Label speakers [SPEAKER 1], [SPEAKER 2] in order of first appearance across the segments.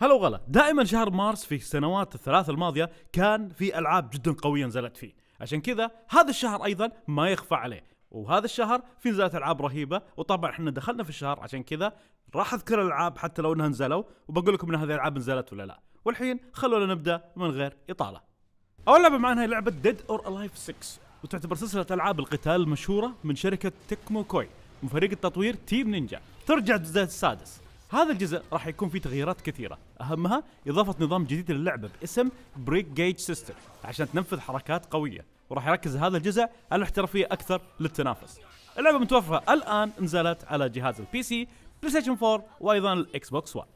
[SPEAKER 1] هلا وغلا دائما شهر مارس في السنوات الثلاث الماضيه كان في العاب جدا قويه نزلت فيه عشان كذا هذا الشهر ايضا ما يخفى عليه وهذا الشهر في نزلت العاب رهيبه وطبعا احنا دخلنا في الشهر عشان كذا راح اذكر الالعاب حتى لو انها نزلوا وبقول لكم ان هذه الالعاب نزلت ولا لا والحين خلونا نبدا من غير اطاله اول لعبه معنا هي لعبه ديد اور الايف 6 وتعتبر سلسله العاب القتال المشهوره من شركه تكمو كوي من فريق التطوير تيم نينجا ترجع للجزء السادس هذا الجزء راح يكون فيه تغييرات كثيرة أهمها إضافة نظام جديد للعبة باسم بريك جيج سيستم عشان تنفذ حركات قوية وراح يركز هذا الجزء على الاحترافية أكثر للتنافس اللعبة متوفرة الآن نزلت على جهاز البي سي بلاي ستيشن 4 وأيضا الإكس بوكس 1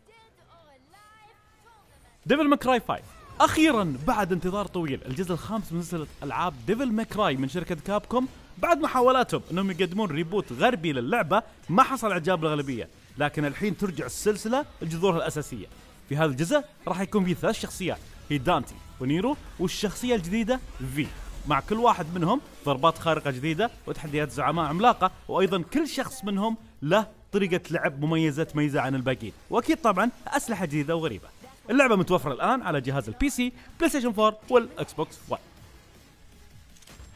[SPEAKER 1] ديفل ماكراي 5 اخيرا بعد انتظار طويل الجزء الخامس من سلسله العاب ديفل ماكراي من شركه كابكوم بعد محاولاتهم انهم يقدمون ريبوت غربي للعبه ما حصل اعجاب الغالبيه لكن الحين ترجع السلسله لجذورها الاساسيه في هذا الجزء راح يكون في ثلاث شخصيات هي دانتي ونيرو والشخصيه الجديده في مع كل واحد منهم ضربات خارقه جديده وتحديات زعماء عملاقه وايضا كل شخص منهم له طريقه لعب مميزه تميزه عن الباقيين واكيد طبعا اسلحه جديده وغريبه اللعبه متوفره الان على جهاز البي سي بلاي ستيشن 4 والاكس بوكس 1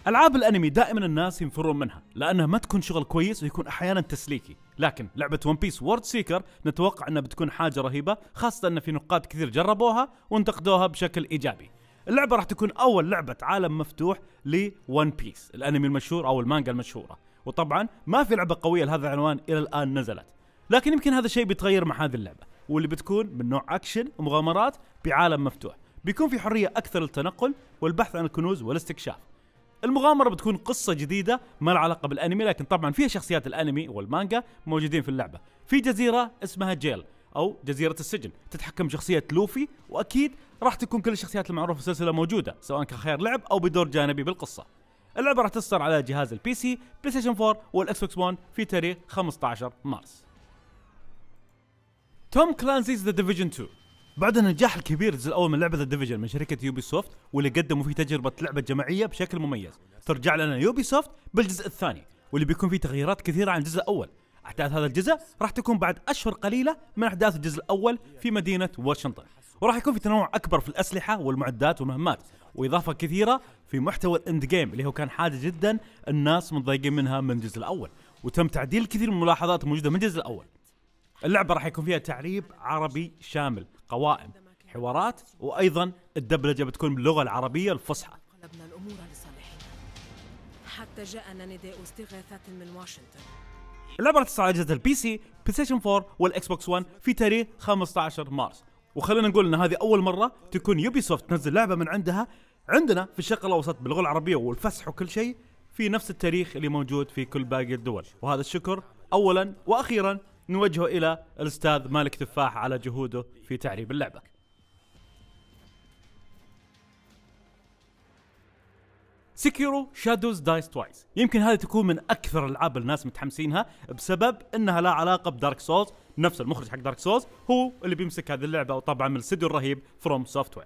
[SPEAKER 1] العاب الانمي دائما الناس ينفرون منها لانها ما تكون شغل كويس ويكون احيانا تسليكي لكن لعبه ون بيس وورد سيكر نتوقع انها بتكون حاجه رهيبه خاصه ان في نقاد كثير جربوها وانتقدوها بشكل ايجابي اللعبه راح تكون اول لعبه عالم مفتوح لون بيس الانمي المشهور او المانجا المشهوره وطبعا ما في لعبه قويه لهذا العنوان الى الان نزلت لكن يمكن هذا الشيء بيتغير مع هذه اللعبه واللي بتكون من نوع اكشن ومغامرات بعالم مفتوح بيكون في حريه اكثر للتنقل والبحث عن الكنوز والاستكشاف المغامره بتكون قصه جديده ما لها علاقه بالانمي لكن طبعا فيها شخصيات الانمي والمانجا موجودين في اللعبه في جزيره اسمها جيل او جزيره السجن تتحكم شخصيه لوفي واكيد راح تكون كل الشخصيات المعروفه في السلسله موجوده سواء كخيار لعب او بدور جانبي بالقصه اللعبه راح تصدر على جهاز البي سي بلاي ستيشن 4 والاكس بوكس 1 في تاريخ 15 مارس توم كلانزيز ذا ديفيجن 2 بعد النجاح الكبير الجزء الاول من لعبه ديفيجن من شركه يوبي سوفت واللي قدموا فيه تجربه لعبه جماعيه بشكل مميز ترجع لنا يوبي سوفت بالجزء الثاني واللي بيكون فيه تغييرات كثيره عن الجزء الاول احداث هذا الجزء راح تكون بعد اشهر قليله من احداث الجزء الاول في مدينه واشنطن وراح يكون في تنوع اكبر في الاسلحه والمعدات والمهمات واضافه كثيره في محتوى الاند جيم اللي هو كان حاد جدا الناس متضايقين منها من الجزء الاول وتم تعديل كثير من الملاحظات الموجوده من الجزء الاول اللعبه راح يكون فيها تعريب عربي شامل قوائم حوارات وايضا الدبلجه بتكون باللغه العربيه الفصحى قلبنا الامور لصالحنا حتى جاءنا نداء استغاثه من واشنطن اللعبه راح على اجهزه البي سي بلاي ستيشن 4 والاكس بوكس 1 في تاريخ 15 مارس وخلينا نقول ان هذه اول مره تكون يوبي سوفت تنزل لعبه من عندها عندنا في الشرق الاوسط باللغه العربيه والفصح وكل شيء في نفس التاريخ اللي موجود في كل باقي الدول وهذا الشكر اولا واخيرا نوجهه الى الاستاذ مالك تفاح على جهوده في تعريب اللعبه. سكيرو شادوز دايس توايس يمكن هذه تكون من اكثر العاب الناس متحمسينها بسبب انها لا علاقه بدارك سولز نفس المخرج حق دارك سولز هو اللي بيمسك هذه اللعبه وطبعا من الاستديو الرهيب فروم سوفت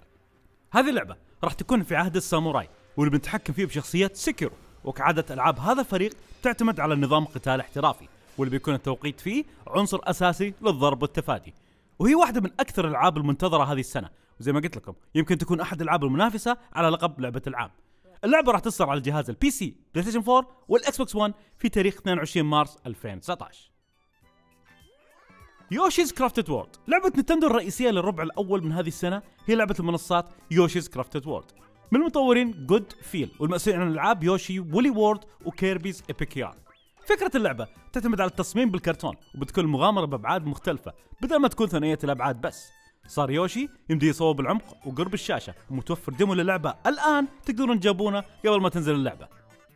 [SPEAKER 1] هذه اللعبه راح تكون في عهد الساموراي واللي بنتحكم فيه بشخصيه سكيرو وكعاده العاب هذا الفريق تعتمد على نظام قتال احترافي واللي بيكون التوقيت فيه عنصر اساسي للضرب والتفادي وهي واحده من اكثر الالعاب المنتظره هذه السنه وزي ما قلت لكم يمكن تكون احد الالعاب المنافسه على لقب لعبه العام اللعبه راح تصدر على جهاز البي سي بلاي ستيشن 4 والاكس بوكس 1 في تاريخ 22 مارس 2019 يوشيز كرافتد وورد لعبة نتندو الرئيسية للربع الأول من هذه السنة هي لعبة المنصات يوشيز كرافتد وورد من المطورين جود فيل والمسؤولين عن العاب يوشي وولي وورد وكيربيز ايبيك يارد فكرة اللعبة تعتمد على التصميم بالكرتون وبتكون المغامرة بأبعاد مختلفة بدل ما تكون ثنائية الأبعاد بس صار يوشي يمدي يصوب بالعمق وقرب الشاشة ومتوفر ديمو للعبة الآن تقدرون تجابونه قبل ما تنزل اللعبة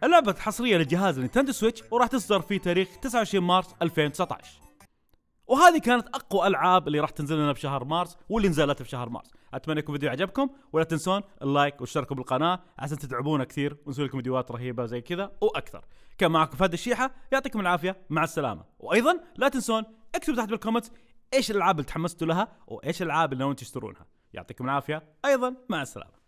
[SPEAKER 1] اللعبة حصرية لجهاز نينتندو سويتش وراح تصدر في تاريخ 29 مارس 2019 وهذه كانت اقوى العاب اللي راح تنزل لنا بشهر مارس واللي نزلت بشهر مارس اتمنى يكون الفيديو عجبكم ولا تنسون اللايك واشتركوا بالقناه عشان تتعبونا كثير ونسوي لكم فيديوهات رهيبه زي كذا واكثر كان معكم فهد الشيحه يعطيكم العافيه مع السلامه وايضا لا تنسون اكتبوا تحت بالكومنتس ايش الالعاب اللي تحمستوا لها وايش الالعاب اللي ناويين تشترونها يعطيكم العافيه ايضا مع السلامه